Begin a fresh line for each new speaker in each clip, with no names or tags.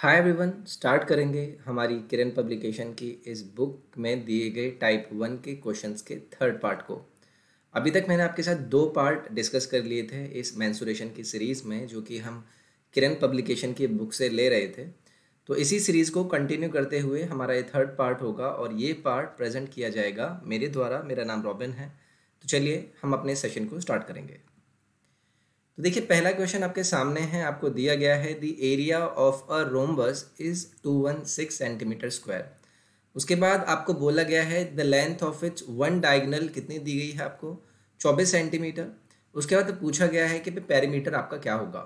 hi everyone start करेंगे हमारी किरण publication की इस बुक में दिए गए टाइप वन के क्वेश्चंस के थर्ड पार्ट को अभी तक मैंने आपके साथ दो पार्ट डिस्कस कर लिए थे इस मैंसुरेशन की सीरीज़ में जो कि हम किरण पब्लिकेशन की बुक से ले रहे थे तो इसी सीरीज़ को कंटिन्यू करते हुए हमारा ये थर्ड पार्ट होगा और ये पार्ट प्रेजेंट किया जाएगा मेरे द्वारा मेरा नाम रॉबिन है तो चलिए हम अपने सेशन को स्टार्ट करेंगे तो देखिए पहला क्वेश्चन आपके सामने है आपको दिया गया है the area of a rhombus is two one six centimetre square उसके बाद आपको बोला गया है the length of its one diagonal कितनी दी गई है आपको चौबीस सेंटीमीटर उसके बाद पूछा गया है कि पैरीमीटर आपका क्या होगा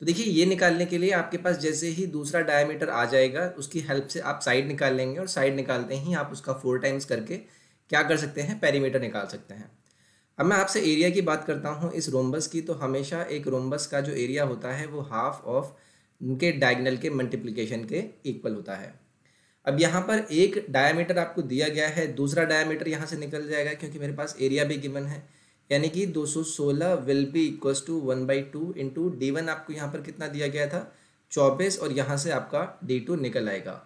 तो देखिए ये निकालने के लिए आपके पास जैसे ही दूसरा डायमीटर आ जाएगा उसकी हेल्प से आप साइड निकाल लेंगे और साइड निकालते ही आप उसका फोर टाइम्स करके क्या कर सकते हैं पैरीमीटर निकाल सकते हैं अब मैं आपसे एरिया की बात करता हूँ इस रोम्बस की तो हमेशा एक रोम्बस का जो एरिया होता है वो हाफ ऑफ उनके डायगनल के मल्टीप्लीकेशन के इक्वल होता है अब यहाँ पर एक डायमीटर आपको दिया गया है दूसरा मीटर यहाँ से निकल जाएगा क्योंकि मेरे पास एरिया भी गिवन है यानी कि 216 will be equals to one by two into D one आपको यहाँ पर कितना दिया गया था चौबीस और यहाँ से आपका डी टू निकल आएगा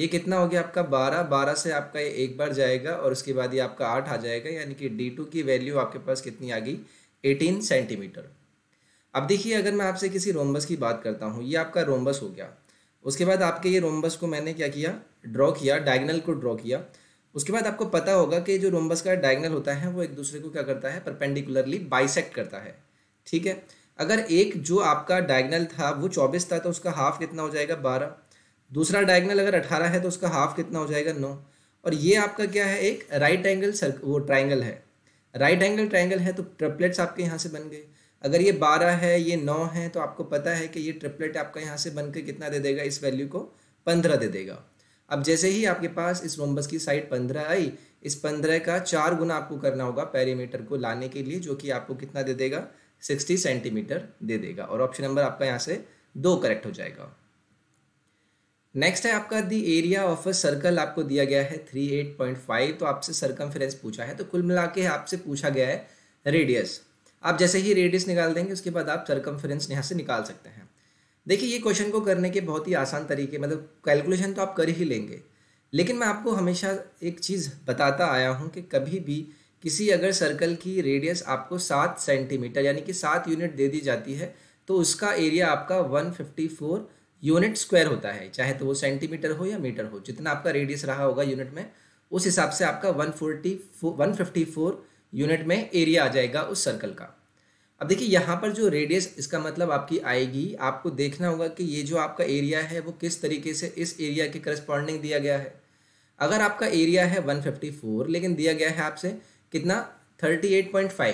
ये कितना हो गया आपका बारह बारह से आपका ये एक बार जाएगा और उसके बाद ये आपका आठ आ जाएगा यानी कि डी टू की वैल्यू आपके पास कितनी आ गई एटीन सेंटीमीटर अब देखिए अगर मैं आपसे किसी रोमबस की बात करता हूँ ये आपका रोमबस हो गया उसके बाद आपके ये रोमबस को मैंने क्या किया ड्रॉ किया डायगनल को ड्रॉ किया उसके बाद आपको पता होगा कि जो रोमबस का डायगनल होता है वो एक दूसरे को क्या करता है परपेंडिकुलरली बाइसेक्ट करता है ठीक है अगर एक जो आपका डायगनल था वो चौबीस था तो उसका हाफ कितना हो जाएगा बारह दूसरा डायगनल अगर अठारह है तो उसका हाफ कितना हो जाएगा नौ और ये आपका क्या है एक राइट एंगल सर्क वो ट्राइंगल है राइट एंगल ट्राइंगल है तो ट्रिपलेट्स आपके यहाँ से बन गए अगर ये बारह है ये नौ है तो आपको पता है कि ये ट्रिपलेट आपका यहाँ से बनकर कितना दे देगा इस वैल्यू को पंद्रह दे देगा अब जैसे ही आपके पास इस रोम्बस की साइड पंद्रह आई इस पंद्रह का चार गुना आपको करना होगा पैरीमीटर को लाने के लिए जो कि आपको कितना दे देगा सिक्सटी सेंटीमीटर दे देगा और ऑप्शन नंबर आपका यहाँ से दो करेक्ट हो जाएगा नेक्स्ट है आपका the area of a circle आपको दिया गया है थ्री एट पॉइंट फाइव तो आपसे सर्कम पूछा है तो कुल मिला के आपसे पूछा गया है रेडियस आप जैसे ही रेडियस निकाल देंगे उसके बाद आप फ्रेंस यहाँ से निकाल सकते हैं देखिए ये क्वेश्चन को करने के बहुत ही आसान तरीके मतलब कैलकुलेशन तो आप कर ही लेंगे लेकिन मैं आपको हमेशा एक चीज़ बताता आया हूँ कि कभी भी किसी अगर सर्कल की रेडियस आपको सात सेंटीमीटर यानी कि सात यूनिट दे दी जाती है तो उसका एरिया आपका one fifty four unit square होता है चाहे तो वो सेंटीमीटर हो या मीटर हो जितना आपका रेडियस रहा होगा यूनिट में उस हिसाब से आपका 140 154 यूनिट में एरिया आ जाएगा उस सर्कल का अब देखिए यहाँ पर जो रेडियस इसका मतलब आपकी आएगी आपको देखना होगा कि ये जो आपका एरिया है वो किस तरीके से इस एरिया के करस्पॉन्डिंग दिया गया है अगर आपका एरिया है 154 लेकिन दिया गया है आपसे कितना 38.5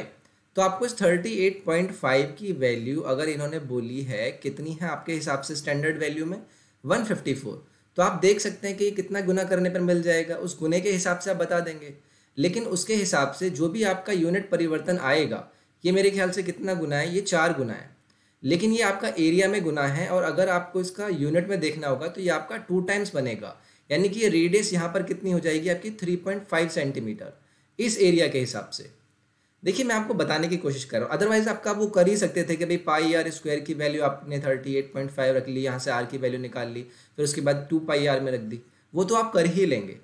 तो आपको इस 38.5 की वैल्यू अगर इन्होंने बोली है कितनी है आपके हिसाब से स्टैंडर्ड वैल्यू में 154 तो आप देख सकते हैं कि कितना गुना करने पर मिल जाएगा उस गुने के हिसाब से आप बता देंगे लेकिन उसके हिसाब से जो भी आपका यूनिट परिवर्तन आएगा ये मेरे ख्याल से कितना गुना है ये चार गुना है लेकिन ये आपका एरिया में गुना है और अगर आपको इसका यूनिट में देखना होगा तो ये आपका टू टाइम्स बनेगा यानी कि ये रेडियस यहाँ पर कितनी हो जाएगी आपकी 3.5 सेंटीमीटर इस एरिया के हिसाब से देखिए मैं आपको बताने की कोशिश कर रहा हूँ अदरवाइज आपका वो कर ही सकते थे कि भाई पाई आर स्क्वायर की वैल्यू आपने थर्टी एट पॉइंट फाइव रख ली यहाँ से आर की वैल्यू निकाल ली फिर उसके बाद टू पाई आर में रख दी वो तो आप कर ही लेंगे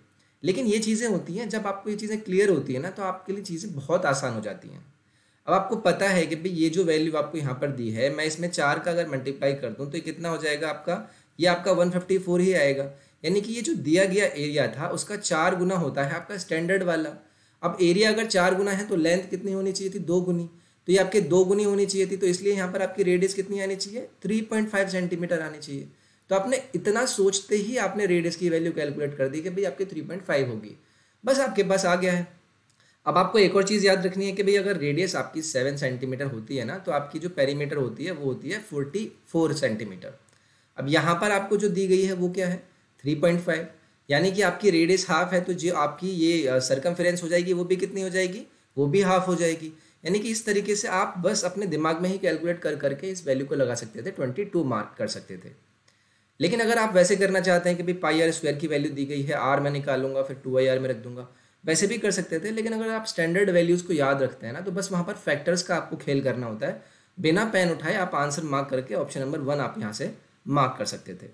लेकिन ये चीज़ें होती हैं जब आपको ये चीज़ें क्लियर होती है ना तो आपके लिए चीज़ें बहुत आसान हो जाती हैं अब आपको पता है कि भाई ये जो वैल्यू आपको यहाँ पर दी है मैं इसमें चार का अगर मल्टीप्लाई कर दूँ तो ये कितना हो जाएगा आपका ये आपका फोर ही आएगा यानी कि ये जो दिया गया एरिया था उसका चार गुना होता है आपका स्टैंडर्ड वाला अब एरिया अगर चार गुना है तो लेंथ कितनी होनी चाहिए थी दो गुनी तो ये आपके दो गुनी होनी चाहिए थी तो इसलिए यहाँ पर आपकी रेडियस कितनी आनी चाहिए थ्री पॉइंट फाइव सेंटीमीटर आनी चाहिए तो आपने इतना सोचते ही आपने रेडियस की वैल्यू कैलकुलेट कर दी कि भाई आपके थ्री पॉइंट फाइव होगी बस आपके पास आ गया है अब आपको एक और चीज़ याद रखनी है कि भाई अगर रेडियस आपकी सेवन सेंटीमीटर होती है ना तो आपकी जो पेरीमीटर होती है वो होती है फोर्टी फोर सेंटीमीटर अब यहाँ पर आपको जो दी गई है वो क्या है थ्री पॉइंट फाइव यानी कि आपकी रेडियस हाफ है तो जो आपकी ये सरकम हो जाएगी वो भी कितनी हो जाएगी वो भी हाफ हो जाएगी यानी कि इस तरीके से आप बस अपने दिमाग में ही कैलकुलेट कर करके इस वैल्यू को लगा सकते थे ट्वेंटी टू मार्क कर सकते थे लेकिन अगर आप वैसे करना चाहते हैं कि भाई पाई आर स्क्वायर की वैल्यू दी गई है आर मैं निकालूंगा फिर टू आई आर में रख दूंगा वैसे भी कर सकते थे लेकिन अगर आप स्टैंडर्ड वैल्यूज़ को याद रखते हैं ना तो बस वहाँ पर फैक्टर्स का आपको खेल करना होता है बिना पेन उठाए आप आंसर मार्क करके ऑप्शन नंबर वन आप यहाँ से मार्क कर सकते थे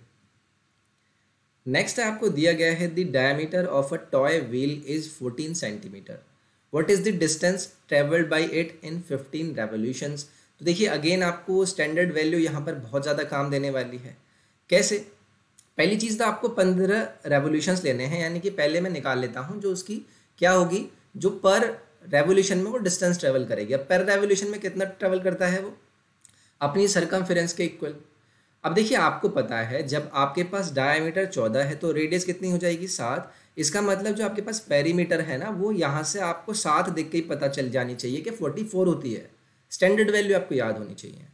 नेक्स्ट आपको दिया गया है the diameter of a toy wheel is 14 centimetre what is the distance travelled by it in 15 revolutions तो देखिए अगेन आपको स्टैंडर्ड वैल्यू यहाँ पर बहुत ज़्यादा काम देने वाली है कैसे पहली चीज़ तो आपको पंद्रह रेवोल्यूशंस लेने हैं यानी कि पहले मैं निकाल लेता हूँ जो उसकी क्या होगी जो पर रेवोल्यूशन में वो डिस्टेंस ट्रेवल करेगी अब पर रेवोल्यूशन में कितना ट्रेवल करता है वो अपनी सरकम के इक्वल अब देखिए आपको पता है जब आपके पास डायमीटर चौदह है तो रेडियस कितनी हो जाएगी सात इसका मतलब जो आपके पास पेरीमीटर है ना वो यहाँ से आपको सात देख के ही पता चल जानी चाहिए कि फोर्टी फोर होती है स्टैंडर्ड वैल्यू आपको याद होनी चाहिए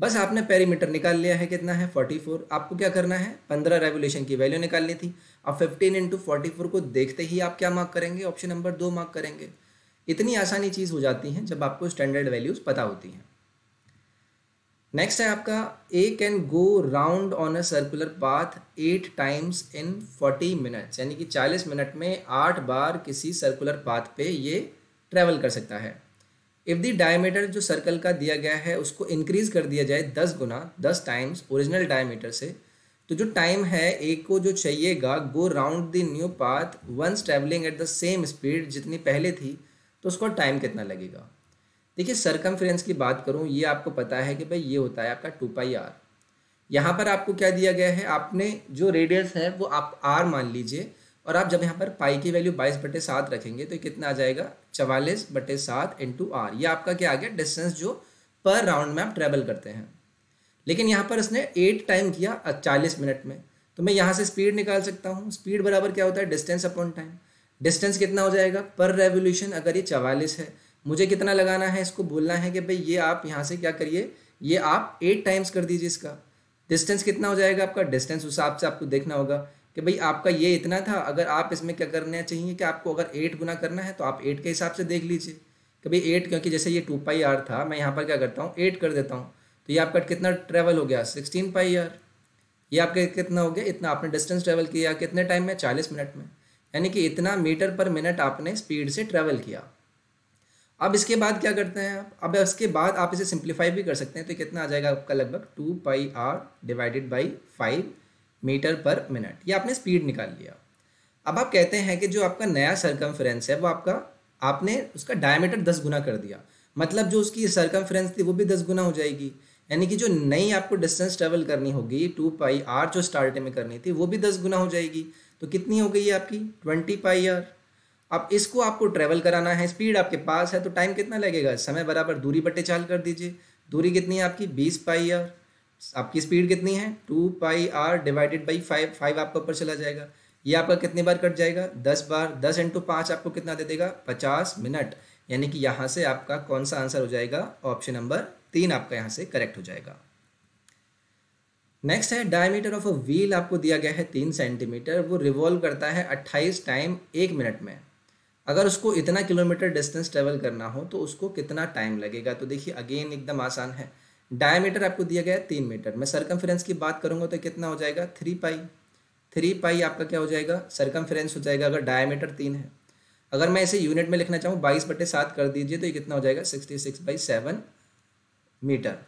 बस आपने पेरीमीटर निकाल लिया है कितना है फोर्टी फोर आपको क्या करना है पंद्रह रेवोल्यूशन की वैल्यू निकालनी थी अब फिफ्टीन इंटू फोर्टी फोर को देखते ही आप क्या मार्क करेंगे ऑप्शन नंबर दो मार्क करेंगे इतनी आसानी चीज़ हो जाती है जब आपको स्टैंडर्ड वैल्यूज़ पता होती हैं नेक्स्ट है आपका a can go round on a circular path eight times in forty minutes यानी कि चालीस मिनट में आठ बार किसी सर्कुलर पाथ पे ये ट्रैवल कर सकता है इफ़ दी डायमीटर जो सर्कल का दिया गया है उसको इंक्रीज़ कर दिया जाए दस गुना दस टाइम्स ओरिजिनल डायमीटर से तो जो टाइम है ए को जो चाहिएगा go round the new path once travelling at the same speed जितनी पहले थी तो उसका टाइम कितना लगेगा देखिए सरकमफ्रेंस की बात करूँ ये आपको पता है कि भाई ये होता है आपका टू पाई आर यहाँ पर आपको क्या दिया गया है आपने जो रेडियस है वो आप आर मान लीजिए और आप जब यहाँ पर पाई की वैल्यू बाईस बटे सात रखेंगे तो कितना आ जाएगा चवालीस बटे सात इंटू आर ये आपका क्या आ गया डिस्टेंस जो पर राउंड में आप ट्रेवल करते हैं लेकिन यहाँ पर इसने एट टाइम किया चालीस मिनट में तो मैं यहाँ से स्पीड निकाल सकता हूँ स्पीड बराबर क्या होता है डिस्टेंस अपॉन टाइम डिस्टेंस कितना हो जाएगा पर रेवोल्यूशन अगर ये चवालीस है मुझे कितना लगाना है इसको बोलना है कि भाई ये आप यहाँ से क्या करिए ये आप एट टाइम्स कर दीजिए इसका डिस्टेंस कितना हो जाएगा आपका डिस्टेंस उस हिसाब से आपको देखना होगा कि भाई आपका ये इतना था अगर आप इसमें क्या करना चाहिए कि आपको अगर एट गुना करना है तो आप एट के हिसाब से देख लीजिए कि भाई एट क्योंकि जैसे ये टू पाई आर था मैं यहाँ पर क्या करता हूँ एट कर देता हूँ तो ये आपका कितना ट्रैवल हो गया सिक्सटीन पाई आर ये आपका कितना हो गया इतना आपने डिस्टेंस ट्रैवल किया कितने टाइम में चालीस मिनट में यानी कि इतना मीटर पर मिनट आपने स्पीड से ट्रैवल किया अब इसके बाद क्या करते हैं आप अब इसके बाद आप इसे सिंप्लीफाई भी कर सकते हैं तो कितना आ जाएगा आपका लगभग two pi r divided by five metre per minute ये आपने स्पीड निकाल लिया अब आप कहते हैं कि जो आपका नया सरकम है वो आपका आपने उसका डायमीटर दस गुना कर दिया मतलब जो उसकी सरकम थी वो भी दस गुना हो जाएगी यानी कि जो नई आपको डिस्टेंस ट्रेवल करनी होगी टू पाई आर जो स्टार्ट में करनी थी वो भी दस गुना हो जाएगी तो कितनी हो गई आपकी ट्वेंटी पाई आर अब इसको आपको ट्रेवल कराना है स्पीड आपके पास है तो टाइम कितना लगेगा समय बराबर दूरी बटे चाल कर दीजिए दूरी कितनी है आपकी बीस पाई आर आपकी स्पीड कितनी है two pi r divided by five five आपका ऊपर चला जाएगा ये आपका कितने बार कट जाएगा दस बार दस इंटू पाँच आपको कितना दे देगा पचास मिनट यानी कि यहाँ से आपका कौन सा आंसर हो जाएगा ऑप्शन नंबर तीन आपका यहाँ से करेक्ट हो जाएगा नेक्स्ट है डायमीटर ऑफ अ व्हील आपको दिया गया है तीन सेंटीमीटर वो रिवॉल्व करता है अट्ठाईस टाइम एक मिनट में अगर उसको इतना किलोमीटर डिस्टेंस ट्रेवल करना हो तो उसको कितना टाइम लगेगा तो देखिए अगेन एकदम आसान है डायमीटर आपको दिया गया है तीन मीटर मैं सरकम की बात करूँगा तो कितना हो जाएगा थ्री पाई थ्री पाई आपका क्या हो जाएगा सरकम हो जाएगा अगर डायमीटर तीन है अगर मैं इसे यूनिट में लिखना चाहूँ बाईस बटे सात कर दीजिए तो ये कितना हो जाएगा sixty six by seven metre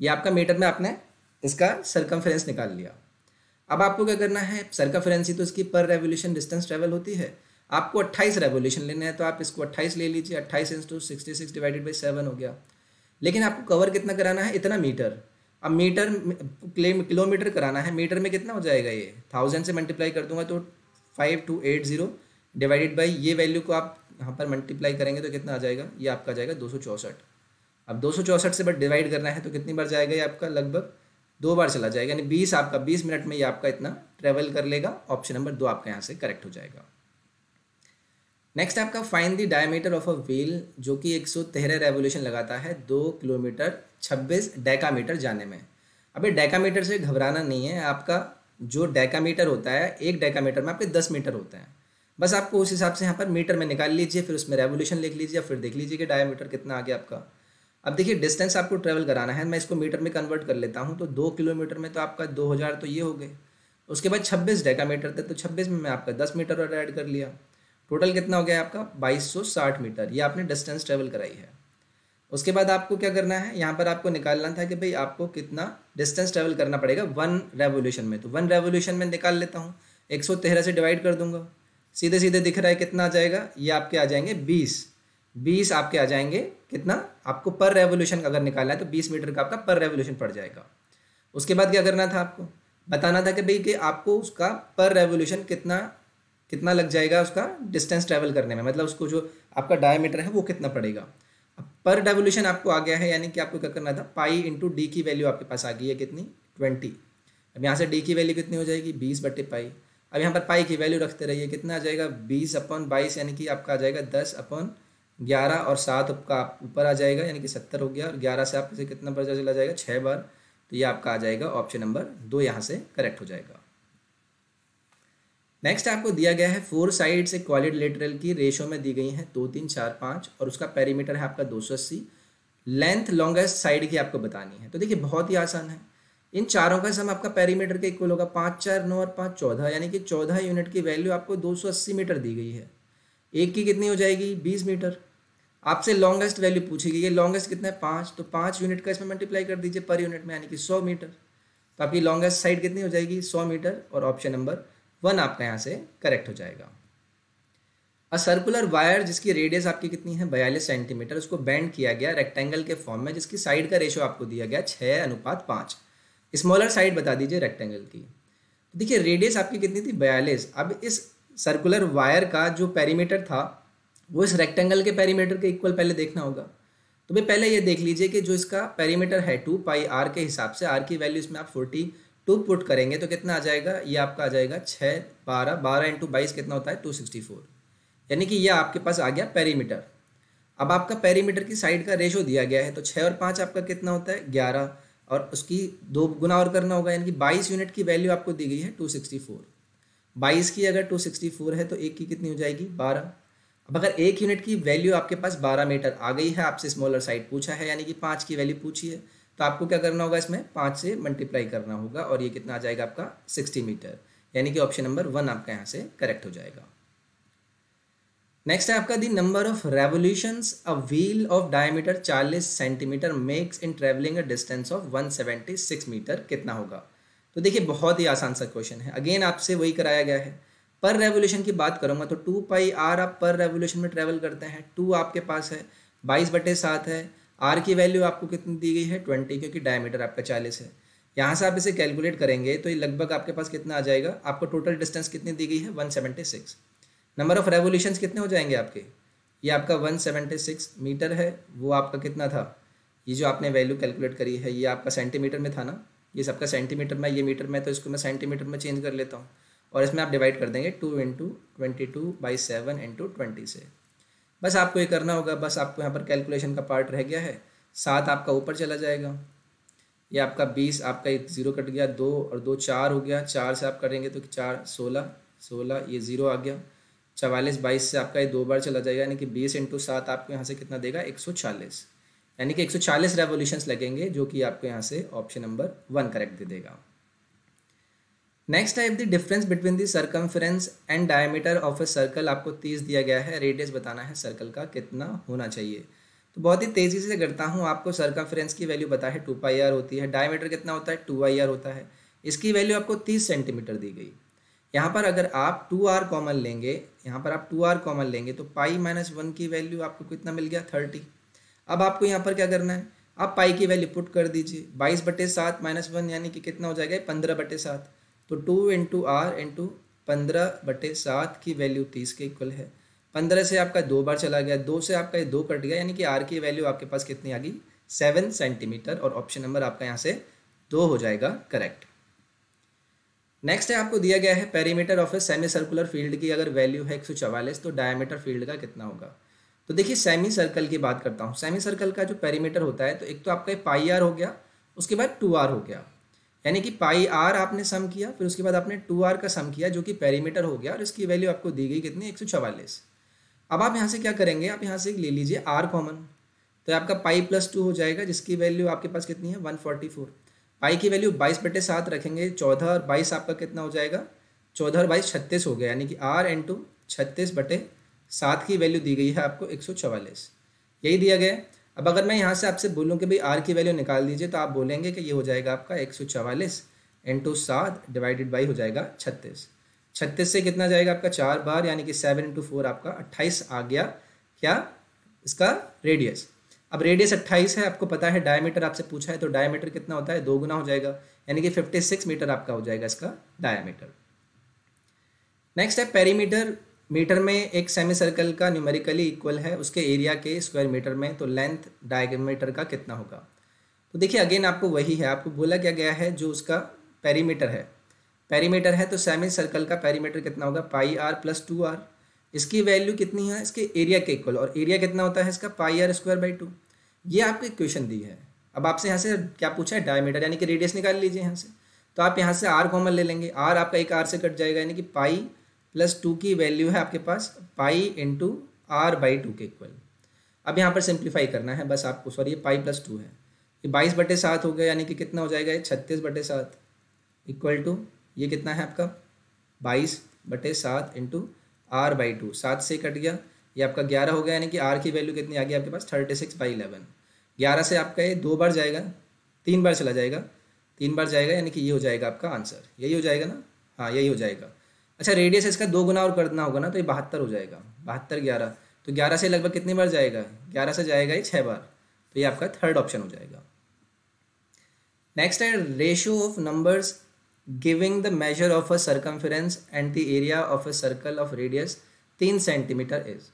ये आपका मीटर में आपने इसका सरकम निकाल लिया अब आपको क्या करना है सरकम ही तो इसकी पर रेवोल्यूशन डिस्टेंस ट्रेवल होती है आपको 28 रेवोल्यूशन लेना है तो आप इसको 28 ले लीजिए 28 इंस sixty six divided by seven हो गया लेकिन आपको कवर कितना कराना है इतना मीटर अब मीटर किलोमीटर कराना है मीटर में कितना हो जाएगा ये थाउजेंड से मल्टीप्लाई कर दूंगा तो five two eight zero divided by ये वैल्यू को आप यहाँ पर मल्टीप्लाई करेंगे तो कितना आ जाएगा ये आपका आ जाएगा दो सौ चौंसठ अब दो सौ चौंसठ से बट डिवाइड करना है तो कितनी बार जाएगा ये आपका लगभग दो बार चला जाएगा यानी बीस आपका बीस मिनट में ये आपका इतना ट्रेवल कर लेगा ऑप्शन नंबर दो आपका यहाँ से करेक्ट हो जाएगा नेक्स्ट आपका find the diameter of a wheel जो कि एक सौ तेरह रेवोल्यूशन लगाता है दो किलोमीटर छब्बीस डेकामीटर जाने में अभी डेकामीटर से घबराना नहीं है आपका जो डेकामीटर होता है एक डेकामीटर में आपके दस मीटर होते हैं बस आपको उस हिसाब से यहाँ पर मीटर में निकाल लीजिए फिर उसमें रेवोल्यूशन लिख लीजिए फिर देख लीजिए कि डायमीटर कितना आ गया आपका अब देखिए डिस्टेंस आपको ट्रेवल कराना है मैं इसको मीटर में कन्वर्ट कर लेता हूँ तो दो किलोमीटर में तो आपका दो हज़ार तो ये हो गए उसके बाद छब्बीस डेकामीटर थे तो छब्बीस में मैं आपका दस मीटर और ऐड कर लिया टोटल कितना हो गया आपका 2260 मीटर ये आपने डिस्टेंस ट्रेवल कराई है उसके बाद आपको क्या करना है यहाँ पर आपको निकालना था कि भाई आपको कितना डिस्टेंस ट्रेवल करना पड़ेगा वन रेवोल्यूशन में तो वन रेवोल्यूशन में निकाल लेता हूँ एक सौ तेरह से डिवाइड कर दूंगा सीधे सीधे दिख रहा है कितना आ जाएगा ये आपके आ जाएंगे बीस बीस आपके आ जाएंगे कितना आपको पर रेवोल्यूशन अगर निकालना है तो बीस मीटर का आपका पर रेवोल्यूशन पड़ जाएगा उसके बाद क्या करना था आपको बताना था कि भाई कि आपको उसका पर रेवोल्यूशन कितना कितना लग जाएगा उसका डिस्टेंस ट्रैवल करने में मतलब उसको जो आपका डायमीटर है वो कितना पड़ेगा पर डेवोल्यूशन आपको आ गया है यानी कि आपको क्या करना था पाई इंटू डी की वैल्यू आपके पास आ गई है कितनी ट्वेंटी अब यहाँ से डी की वैल्यू कितनी हो जाएगी बीस बट्टे पाई अब यहाँ पर पाई की वैल्यू रखते रहिए कितना आ जाएगा बीस अपॉन बाईस यानी कि आपका आ जाएगा दस अपॉन ग्यारह और सात आपका ऊपर आ जाएगा यानी कि सत्तर हो गया और ग्यारह से आपसे कितना बार चला जाएगा छः बार तो ये आपका आ जाएगा ऑप्शन नंबर दो यहाँ से करेक्ट हो जाएगा नेक्स्ट आपको दिया गया है फोर साइड से क्वालिड लेटरल की रेशो में दी गई हैं दो तीन चार पाँच और उसका पैरीमीटर है आपका दो सौ अस्सी लेंथ लॉन्गेस्ट साइड की आपको बतानी है तो देखिए बहुत ही आसान है इन चारों का सम आपका पैरीमीटर के इक्वल होगा पाँच चार नौ और पाँच चौदह यानी कि चौदह यूनिट की वैल्यू आपको दो सौ अस्सी मीटर दी गई है एक की कितनी हो जाएगी बीस मीटर आपसे लॉन्गेस्ट वैल्यू पूछी गई है लॉन्गेस्ट कितना है पाँच तो पाँच यूनिट का इसमें मल्टीप्लाई कर दीजिए पर यूनिट में यानी कि सौ मीटर तो आपकी लॉन्गेस्ट साइड कितनी हो जाएगी सौ मीटर और ऑप्शन नंबर वन आपका यहाँ से करेक्ट हो जाएगा अ सर्कुलर वायर जिसकी रेडियस आपकी कितनी है बयालीस सेंटीमीटर उसको बैंड किया गया रेक्टेंगल के फॉर्म में जिसकी साइड का रेशो आपको दिया गया छः अनुपात पाँच स्मॉलर साइड बता दीजिए रेक्टेंगल की देखिए रेडियस आपकी कितनी थी बयालीस अब इस सर्कुलर वायर का जो पेरीमीटर था वो इस रेक्टेंगल के पेरीमीटर के इक्वल पहले देखना होगा तो भाई पहले ये देख लीजिए कि जो इसका पेरीमीटर है टू पाई आर के हिसाब से आर की वैल्यू इसमें आप फोर्टी टू पुट करेंगे तो कितना आ जाएगा ये आपका आ जाएगा छः बारह बारह इंटू बाईस कितना होता है टू सिक्सटी फोर यानी कि ये आपके पास आ गया पेरीमीटर अब आपका पेरीमीटर की साइड का रेशो दिया गया है तो छः और पाँच आपका कितना होता है ग्यारह और उसकी दो गुना और करना होगा यानी कि बाईस यूनिट की वैल्यू आपको दी गई है टू सिक्सटी फोर बाईस की अगर टू सिक्सटी फोर है तो एक की कितनी हो जाएगी बारह अब अगर एक यूनिट की वैल्यू आपके पास बारह मीटर आ गई है आपसे स्मॉलर साइड पूछा है यानी कि पाँच की वैल्यू पूछी है तो आपको क्या करना होगा इसमें पाँच से मल्टीप्लाई करना होगा और ये कितना आ जाएगा आपका सिक्सटी मीटर यानी कि ऑप्शन नंबर वन आपका यहाँ से करेक्ट हो जाएगा नेक्स्ट है आपका the number of revolution a wheel of diameter 40 centimetre makes in travelling a distance of 176 metre कितना होगा तो देखिए बहुत ही आसान सा क्वेश्चन है अगेन आपसे वही कराया गया है पर रेवोल्यूशन की बात करूंगा तो टू पाई आर आप पर रेवोल्यूशन में ट्रेवल करते हैं टू आपके पास है बाईस बटे सात है आर की वैल्यू आपको कितनी दी गई है ट्वेंटी क्योंकि डायमीटर आपका चालीस है यहाँ से आप इसे कैलकुलेट करेंगे तो ये लगभग आपके पास कितना आ जाएगा आपको टोटल डिस्टेंस कितनी दी गई है one seventy six number of revolution कितने हो जाएंगे आपके ये आपका वन सेवेंटी सिक्स मीटर है वो आपका कितना था ये जो आपने वैल्यू कैलकुलेट करी है ये आपका सेंटीमीटर में था ना ये सबका सेंटीमीटर में ये मीटर में तो इसको मैं सेंटीमीटर में चेंज कर लेता हूँ और इसमें आप डिवाइड कर देंगे two into twenty two by seven into twenty से बस आपको ये करना होगा बस आपको यहाँ पर कैलकुलेशन का पार्ट रह गया है सात आपका ऊपर चला जाएगा ये आपका बीस आपका एक ज़ीरो कट गया दो और दो चार हो गया चार से आप करेंगे तो चार सोलह सोलह ये ज़ीरो आ गया चवालीस बाईस से आपका ये दो बार चला जाएगा यानी कि बीस इंटू सात आपको यहाँ से कितना देगा एक सौ चालीस यानी कि एक सौ चालीस रेवोल्यूशन लगेंगे जो कि आपको यहाँ से ऑप्शन नंबर वन करेक्ट दे देगा नेक्स्ट है the difference between the circumference and diameter of a circle आपको तीस दिया गया है रेडियस बताना है सर्कल का कितना होना चाहिए तो बहुत ही तेज़ी से करता हूँ आपको सर्कम्फ्रेंस की वैल्यू पता है टू पाई आर होती है डायमीटर कितना होता है टू आई आर होता है इसकी वैल्यू आपको तीस सेंटीमीटर दी गई यहाँ पर अगर आप टू आर कॉमन लेंगे यहाँ पर आप टू आर कॉमन लेंगे तो पाई माइनस वन की वैल्यू आपको कितना मिल गया थर्टी अब आपको यहाँ पर क्या करना है आप पाई की वैल्यू पुट कर दीजिए बाईस बटे सात माइनस वन यानी कि कितना हो जाएगा पंद्रह बटे सात तो टू इंटू आर इंटू पंद्रह बटे सात की वैल्यू तीस के इक्वल है पंद्रह से आपका दो बार चला गया दो से आपका ये दो कट गया यानी कि आर की वैल्यू आपके पास कितनी आ गई सेवन सेंटीमीटर और ऑप्शन नंबर आपका यहाँ से दो हो जाएगा करेक्ट नेक्स्ट है आपको दिया गया है perimeter of a semi circular field की अगर वैल्यू है एक तो डायमीटर फील्ड का कितना होगा तो देखिए सेमी सर्कल की बात करता हूँ सेमी सर्कल का जो पेरीमीटर होता है तो एक तो आपका पाई आर हो गया उसके बाद टू आर हो गया यानी कि पाई आर आपने सम किया फिर उसके बाद आपने टू आर का सम किया जो कि पेरीमीटर हो गया और इसकी वैल्यू आपको दी गई कितनी एक अब आप यहाँ से क्या करेंगे आप यहाँ से ले लीजिए आर कॉमन तो आपका पाई प्लस टू हो जाएगा जिसकी वैल्यू आपके पास कितनी है वन फोर्टी फोर पाई की वैल्यू बाईस बटे सात रखेंगे चौदह और बाईस आपका कितना हो जाएगा चौदह और बाईस छत्तीस हो गया यानी कि आर एन टू छत्तीस बटे सात की वैल्यू दी गई है आपको एक सौ चवालीस यही दिया गया अब अगर मैं यहाँ से आपसे बोलूँ कि भाई आर की वैल्यू निकाल दीजिए तो आप बोलेंगे कि ये हो जाएगा आपका एक सौ चवालीस इंटू सात डिवाइडेड बाई हो जाएगा छत्तीस छत्तीस से कितना जाएगा आपका चार बार यानी कि सेवन इंटू फोर आपका अट्ठाईस आ गया क्या इसका रेडियस अब रेडियस अट्ठाईस है आपको पता है डायमीटर आपसे पूछा है तो डायमीटर कितना होता है दो गुना हो जाएगा यानी कि फिफ्टी सिक्स मीटर आपका हो जाएगा इसका डायमीटर नेक्स्ट है पेरीमीटर मीटर में एक सेमी सर्कल का न्यूमेरिकली इक्वल है उसके एरिया के स्क्वायर मीटर में तो लेंथ डायमीटर का कितना होगा तो देखिए अगेन आपको वही है आपको बोला क्या गया है जो उसका पेरीमीटर है पेरीमीटर है तो सेमी सर्कल का पेरीमीटर कितना होगा pi r plus two r इसकी वैल्यू कितनी है इसके एरिया के इक्वल और एरिया कितना होता है इसका pi r square by two ये आपको क्वेश्चन दी है अब आपसे यहाँ से क्या पूछा है डायमीटर यानी कि रेडियस निकाल लीजिए यहाँ से तो आप यहाँ से आर कॉमन ले लेंगे आर आपका एक आर से कट जाएगा यानी कि पाई प्लस टू की वैल्यू है आपके पास pi into r by two के इक्वल अब यहाँ पर सिंप्लीफाई करना है बस आपको सॉरी ये पाई प्लस टू है ये बाईस बटे सात हो गया यानी कि कितना हो जाएगा ये छत्तीस बटे सात इक्वल टू ये कितना है आपका बाईस बटे सात इंटू आर बाई टू सात से कट गया ये आपका ग्यारह हो गया यानी कि आर की वैल्यू कितनी आ गई आपके पास थर्टी सिक्स बाई इलेवन ग्यारह से आपका ये दो बार जाएगा तीन बार चला जाएगा तीन बार जाएगा यानी कि ये हो जाएगा आपका आंसर यही हो जाएगा ना हाँ यही हो जाएगा अच्छा रेडियस इसका दो गुना और करना होगा ना तो ये बहत्तर हो जाएगा बहत्तर ग्यारह तो ग्यारह से लगभग कितनी बार जाएगा ग्यारह से जाएगा ये छः बार तो ये आपका थर्ड ऑप्शन हो जाएगा नेक्स्ट है ratio of numbers giving the measure of a circumference and the area of a circle of radius तीन सेंटीमीटर इज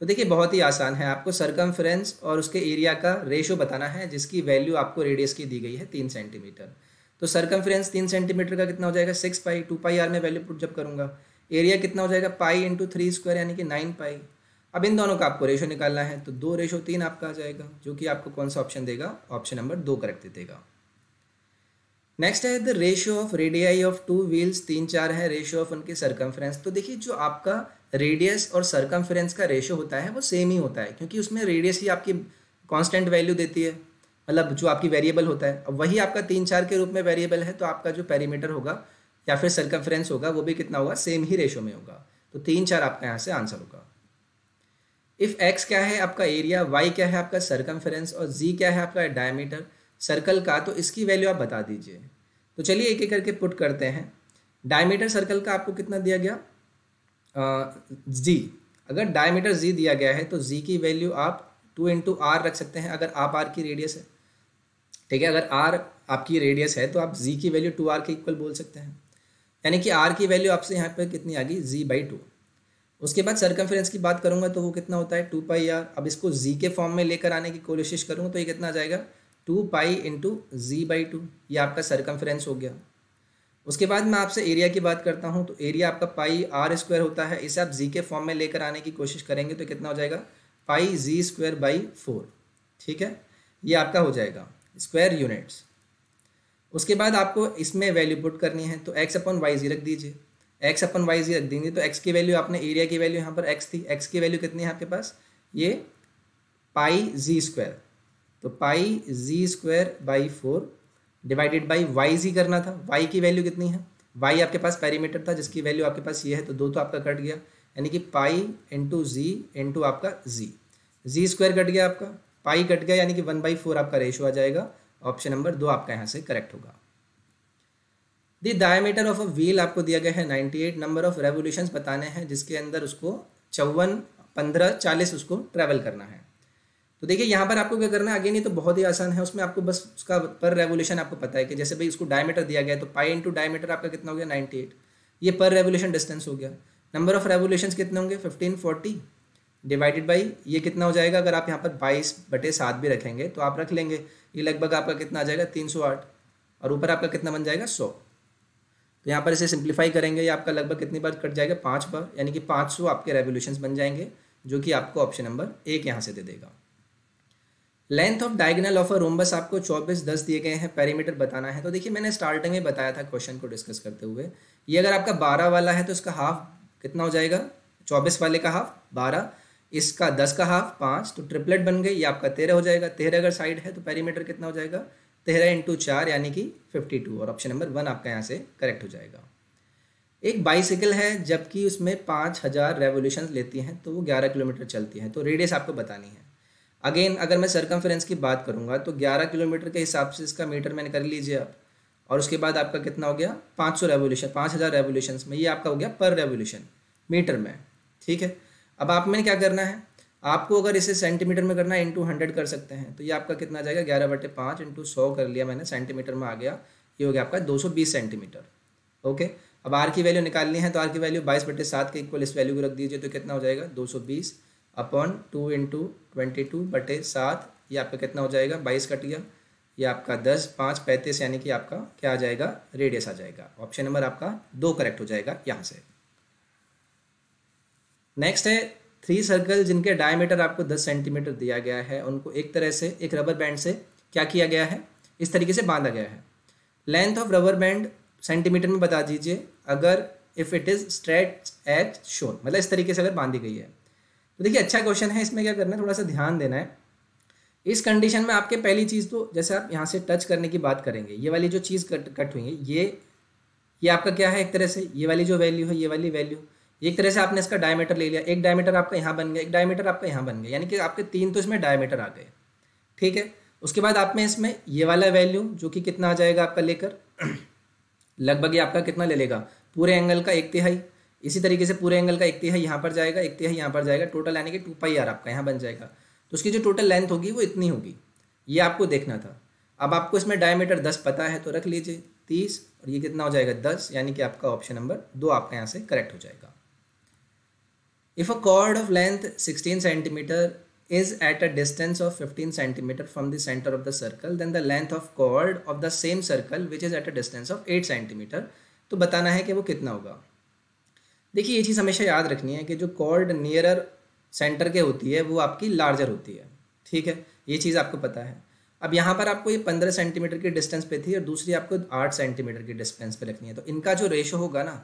तो देखिए बहुत ही आसान है आपको सर्कम्फ्रेंस और उसके एरिया का रेशो बताना है जिसकी वैल्यू आपको रेडियस की दी गई है तीन सेंटीमीटर तो सरकमफ्रेंस तीन सेंटीमीटर का कितना हो जाएगा six pi two pi r में वैल्यू पुट जब करूंगा एरिया कितना हो जाएगा पाई इंटू थ्री स्क्वायर यानी कि नाइन पाई अब इन दोनों का आपको रेशो निकालना है तो दो रेशो तीन आपका आ जाएगा जो कि आपको कौन सा ऑप्शन देगा ऑप्शन नंबर दो करेक्ट दे देगा नेक्स्ट है the ratio of radii of two wheels तीन चार है रेशियो ऑफ उनके सरकमफ्रेंस तो देखिए जो आपका रेडियस और सरकमफ्रेंस का रेशियो होता है वो सेम ही होता है क्योंकि उसमें रेडियस ही आपकी कांस्टेंट वैल्यू देती है मतलब जो आपकी वेरिएबल होता है अब वही आपका तीन चार के रूप में वेरिएबल है तो आपका जो पैरीमीटर होगा या फिर सर्कमफ्रेंस होगा वो भी कितना होगा सेम ही रेशो में होगा तो तीन चार आपका यहाँ से आंसर होगा इफ़ एक्स क्या है आपका एरिया वाई क्या है आपका सर्कमफ्रेंस और जी क्या है आपका डायमीटर सर्कल का तो इसकी वैल्यू आप बता दीजिए तो चलिए एक एक करके पुट करते हैं डायमीटर सर्कल का आपको कितना दिया गया जी अगर डायमीटर जी दिया गया है तो जी की वैल्यू आप टू इंटू आर रख सकते हैं अगर आप आर की रेडियस है ठीक है अगर आर आपकी रेडियस है तो आप जी की वैल्यू टू आर के इक्वल बोल सकते हैं यानी कि आर की वैल्यू आपसे यहाँ पर कितनी आ गई जी बाई टू उसके बाद सरकमफ्रेंस की बात करूँगा तो वो कितना होता है टू पाई आर अब इसको जी के फॉर्म में लेकर आने की कोशिश करूँगा तो ये कितना आ जाएगा two pi into g by two ये आपका सरकमफ्रेंस हो गया उसके बाद मैं आपसे एरिया की बात करता हूँ तो एरिया आपका पाई आर स्क्वायर होता है इसे आप जी के फॉर्म में लेकर आने की कोशिश करेंगे तो कितना हो जाएगा pi g square by four ठीक है ये आपका हो जाएगा स्क्वायर यूनिट्स उसके बाद आपको इसमें वैल्यू पुट करनी है तो एक्स अपन वाई जी रख दीजिए एक्स अपन वाई जी रख देंगे तो एक्स की वैल्यू आपने एरिया की वैल्यू यहाँ पर एक्स थी एक्स की वैल्यू कितनी है आपके पास ये पाई जी स्क्वायर तो pi g square by four divided by y g करना था वाई की वैल्यू कितनी है वाई आपके पास पैरीमीटर था जिसकी वैल्यू आपके पास ये है तो दो तो आपका कट गया यानी कि पाई इंटू जी इंटू आपका जी जी स्क्वायर कट गया आपका पाई कट गया यानी कि वन बाई फोर आपका रेशो आ जाएगा ऑप्शन नंबर दो आपका यहाँ से करेक्ट होगा the diameter of a wheel आपको दिया गया है एट नंबर ऑफ रेवोल्यूशन बताने हैं जिसके अंदर उसको चौवन पंद्रह चालीस उसको ट्रेवल करना है तो देखिए यहाँ पर आपको क्या करना है अगेन ये तो बहुत ही आसान है उसमें आपको बस उसका पर रेवोल्यूशन आपको पता है कि जैसे भाई उसको डायमीटर दिया गया तो पाई इंटू डायमीटर आपका कितना हो गया एट ये पर रेवोल्यूशन डिस्टेंस हो गया नंबर ऑफ रेवोल्यूशन कितने होंगे फिफ्टीन फोर्टी डिवाइडेड बाई ये कितना हो जाएगा अगर आप यहाँ पर बाईस बटे सात भी रखेंगे तो आप रख लेंगे ये लगभग आपका कितना आ जाएगा तीन सौ आठ और ऊपर आपका कितना बन जाएगा सौ तो यहाँ पर इसे सिंप्लीफाई करेंगे ये आपका लगभग कितनी बार कट जाएगा पाँच बार यानी कि पाँच सौ आपके रेवोल्यूशन बन जाएंगे जो कि आपको ऑप्शन नंबर एक यहाँ से दे देगा length of diagonal of a rhombus आपको चौबीस दस दिए गए हैं पैरीमीटर बताना है तो देखिए मैंने स्टार्टिंग में बताया था क्वेश्चन को डिस्कस करते हुए ये अगर आपका बारह वाला है तो इसका हाफ कितना हो जाएगा चौबीस वाले का हाफ बारह इसका दस का हाफ पाँच तो ट्रिपलेट बन गई ये आपका तेरह हो जाएगा तेरह अगर साइड है तो पैरीमीटर कितना हो जाएगा तेरह इंटू चार यानी कि फिफ्टी टू और ऑप्शन नंबर वन आपका यहाँ से करेक्ट हो जाएगा एक बाईसाइकिल है जबकि उसमें पाँच हज़ार रेवोल्यूशन लेती हैं तो वो ग्यारह किलोमीटर चलती हैं तो रेडियस आपको बतानी है अगेन अगर मैं सरकमफ्रेंस की बात करूँगा तो ग्यारह किलोमीटर के हिसाब से इसका मीटर मैंने कर लीजिए आप और उसके बाद आपका कितना हो गया पाँच सौ रेवोल्यूशन पाँच हज़ार रेवोल्यूशन में ये आपका हो गया पर रेवोल्यूशन मीटर में ठीक है अब आप में क्या करना है आपको अगर इसे सेंटीमीटर में करना है इंटू हंड्रेड कर सकते हैं तो ये आपका कितना जाएगा ग्यारह बटे पाँच इंटू सौ कर लिया मैंने सेंटीमीटर में आ गया ये हो गया आपका दो सौ बीस सेंटीमीटर ओके अब आर की वैल्यू निकालनी है तो आर की वैल्यू बाईस बटे सात के इक्वल इस वैल्यू को रख दीजिए तो कितना हो जाएगा दो सौ बीस upon two into twenty two बटे सात ये आपका कितना हो जाएगा बाईस कट गया ये आपका दस पाँच पैंतीस यानी कि आपका क्या आ जाएगा रेडियस आ जाएगा ऑप्शन नंबर आपका दो करेक्ट हो जाएगा यहाँ से नेक्स्ट है थ्री सर्कल जिनके डायमीटर आपको दस सेंटीमीटर दिया गया है उनको एक तरह से एक रबर बैंड से क्या किया गया है इस तरीके से बांधा गया है length of rubber band centimetre में बता दीजिए अगर if it is stretched shown मतलब इस तरीके से अगर बांधी गई है तो देखिए अच्छा क्वेश्चन है इसमें क्या करना है थोड़ा सा ध्यान देना है इस कंडीशन में आपके पहली चीज़ तो जैसे आप यहाँ से टच करने की बात करेंगे ये वाली जो चीज़ कट कट हुई है ये ये आपका क्या है एक तरह से ये वाली जो वैल्यू है ये वाली वैल्यू एक तरह से आपने इसका डायमीटर ले लिया एक डायमीटर आपका यहाँ बन गया एक डायमीटर आपका यहाँ बन गया यानी कि आपके तीन तो इसमें डायमीटर आ गए ठीक है उसके बाद आप में इसमें ये वाला वैल्यू जो कि कितना आ जाएगा आपका लेकर लगभग ये आपका कितना ले लेगा पूरे एंगल का एक तिहाई इसी तरीके से पूरे एंगल का एक तिहाई यहाँ पर जाएगा एक तिहाई यहाँ पर जाएगा टोटल यानी कि टू पाई आर आपका यहाँ बन जाएगा तो उसकी जो टोटल लेंथ होगी वो इतनी होगी ये आपको देखना था अब आपको इसमें डायमीटर दस पता है तो रख लीजिए तीस और ये कितना हो जाएगा दस यानी कि आपका ऑप्शन नंबर दो आपका यहाँ से करेक्ट हो जाएगा If a chord of length 16 centimeter is at a distance of 15 centimeter from the center of the circle, then the length of chord of the same circle which is at a distance of 8 centimeter, तो बताना है कि वो कितना होगा देखिए ये चीज़ हमेशा याद रखनी है कि जो कॉर्ड नियरर सेंटर के होती है वो आपकी लार्जर होती है ठीक है ये चीज़ आपको पता है अब यहाँ पर आपको ये पंद्रह सेंटीमीटर की डिस्टेंस पे थी और दूसरी आपको आठ सेंटीमीटर की डिस्टेंस पे रखनी है तो इनका जो रेशो होगा ना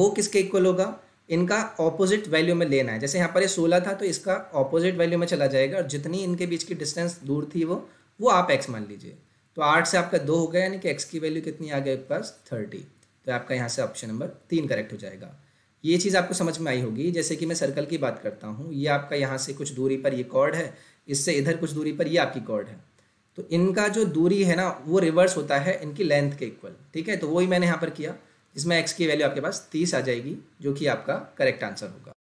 वो किसके इक्वल होगा इनका ऑपोजिट वैल्यू में लेना है जैसे यहाँ पर ये सोलह था तो इसका ऑपोजिट वैल्यू में चला जाएगा और जितनी इनके बीच की डिस्टेंस दूर थी वो वो आप एक्स मान लीजिए तो आठ से आपका दो हो गया यानी कि एक्स की वैल्यू कितनी आ गई आपके पास थर्टी तो आपका यहाँ से ऑप्शन नंबर तीन करेक्ट हो जाएगा ये चीज़ आपको समझ में आई होगी जैसे कि मैं सर्कल की बात करता हूँ ये आपका यहाँ से कुछ दूरी पर ये कॉर्ड है इससे इधर कुछ दूरी पर ये आपकी कॉर्ड है तो इनका जो दूरी है ना वो रिवर्स होता है इनकी लेंथ के इक्वल ठीक है तो वही मैंने यहाँ पर किया इसमें एक्स की वैल्यू आपके पास तीस आ जाएगी जो कि आपका करेक्ट आंसर होगा